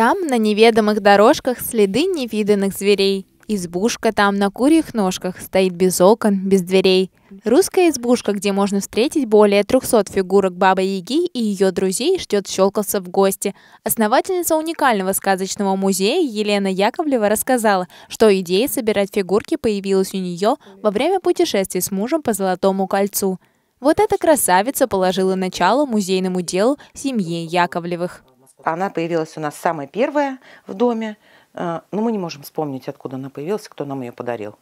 Там на неведомых дорожках следы невиданных зверей. Избушка там на курьих ножках стоит без окон, без дверей. Русская избушка, где можно встретить более 300 фигурок Бабы Яги и ее друзей, ждет щелкаться в гости. Основательница уникального сказочного музея Елена Яковлева рассказала, что идея собирать фигурки появилась у нее во время путешествий с мужем по Золотому кольцу. Вот эта красавица положила начало музейному делу семьи Яковлевых. Она появилась у нас самая первая в доме, э, но мы не можем вспомнить, откуда она появилась, кто нам ее подарил.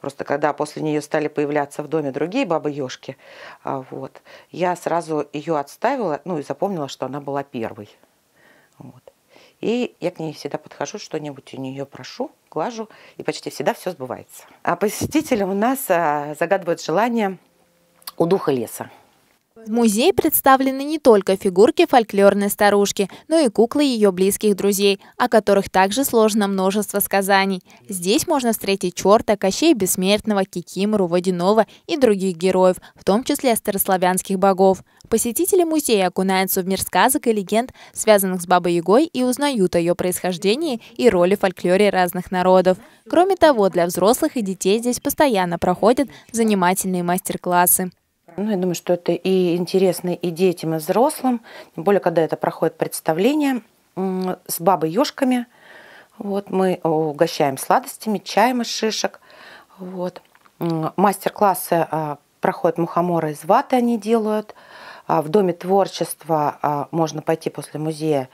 Просто когда после нее стали появляться в доме другие бабы-ежки, а, вот, я сразу ее отставила, ну и запомнила, что она была первой. Вот. И я к ней всегда подхожу, что-нибудь у нее прошу, глажу, и почти всегда все сбывается. А посетители у нас а, загадывают желание у духа леса. В музее представлены не только фигурки фольклорной старушки, но и куклы ее близких друзей, о которых также сложено множество сказаний. Здесь можно встретить Черта, Кощей Бессмертного, Кикимору, Водяного и других героев, в том числе старославянских богов. Посетители музея окунаются в мир сказок и легенд, связанных с Бабой Ягой, и узнают о ее происхождении и роли в фольклоре разных народов. Кроме того, для взрослых и детей здесь постоянно проходят занимательные мастер-классы. Ну, я думаю, что это и интересно и детям, и взрослым, тем более, когда это проходит представление с бабой-ёшками. Вот, мы угощаем сладостями, чаем из шишек. Вот. Мастер-классы а, проходят мухоморы из ваты, они делают. А, в Доме творчества а, можно пойти после музея.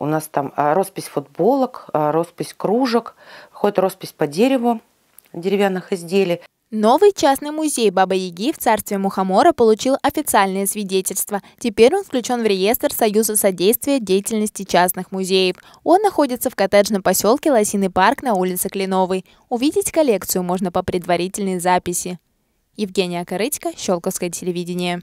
У нас там роспись футболок, роспись кружек, ходит роспись по дереву деревянных изделий. Новый частный музей Баба-Яги в царстве Мухомора получил официальное свидетельство. Теперь он включен в реестр Союза содействия деятельности частных музеев. Он находится в коттеджном поселке Лосиный парк на улице Кленовой. Увидеть коллекцию можно по предварительной записи. Евгения Корытько, Щелковское телевидение.